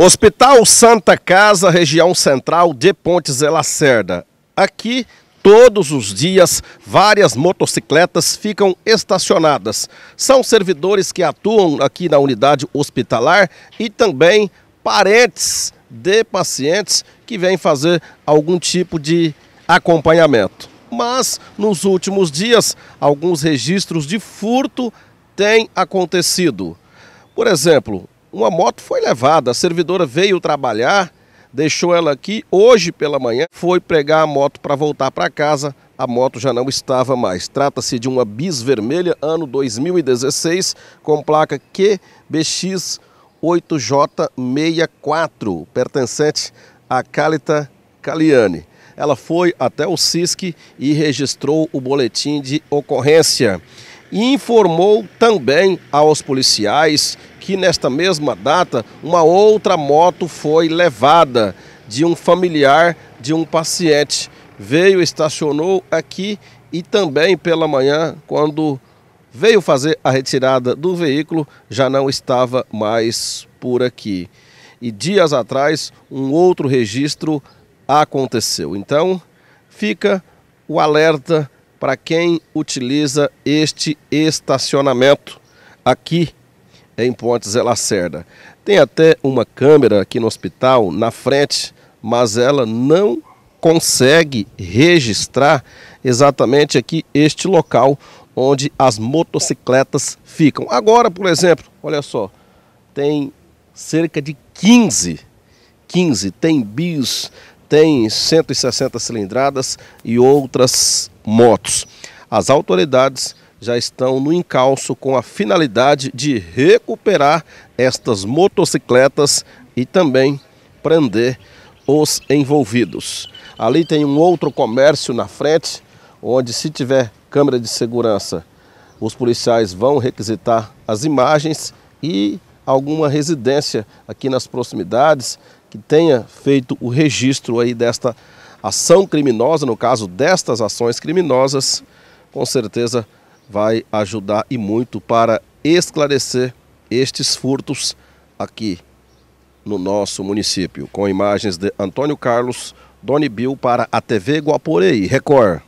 Hospital Santa Casa, região central de Pontes de Lacerda. Aqui, todos os dias, várias motocicletas ficam estacionadas. São servidores que atuam aqui na unidade hospitalar e também parentes de pacientes que vêm fazer algum tipo de acompanhamento. Mas, nos últimos dias, alguns registros de furto têm acontecido. Por exemplo, uma moto foi levada, a servidora veio trabalhar, deixou ela aqui, hoje pela manhã foi pregar a moto para voltar para casa, a moto já não estava mais. Trata-se de uma bis vermelha, ano 2016, com placa QBX 8J64, pertencente a Calita Caliani. Ela foi até o SISC e registrou o boletim de ocorrência e informou também aos policiais que nesta mesma data uma outra moto foi levada de um familiar de um paciente. Veio, estacionou aqui e também pela manhã, quando veio fazer a retirada do veículo, já não estava mais por aqui. E dias atrás, um outro registro aconteceu. Então, fica o alerta para quem utiliza este estacionamento aqui em Pontes e Lacerda. Tem até uma câmera aqui no hospital na frente, mas ela não consegue registrar exatamente aqui este local onde as motocicletas ficam. Agora, por exemplo, olha só, tem cerca de 15, 15, tem bis, tem 160 cilindradas e outras motos. As autoridades já estão no encalço com a finalidade de recuperar estas motocicletas e também prender os envolvidos. Ali tem um outro comércio na frente, onde se tiver câmera de segurança, os policiais vão requisitar as imagens e alguma residência aqui nas proximidades que tenha feito o registro aí desta ação criminosa, no caso destas ações criminosas, com certeza vai ajudar e muito para esclarecer estes furtos aqui no nosso município. Com imagens de Antônio Carlos Doni Bill para a TV Guaporei Record.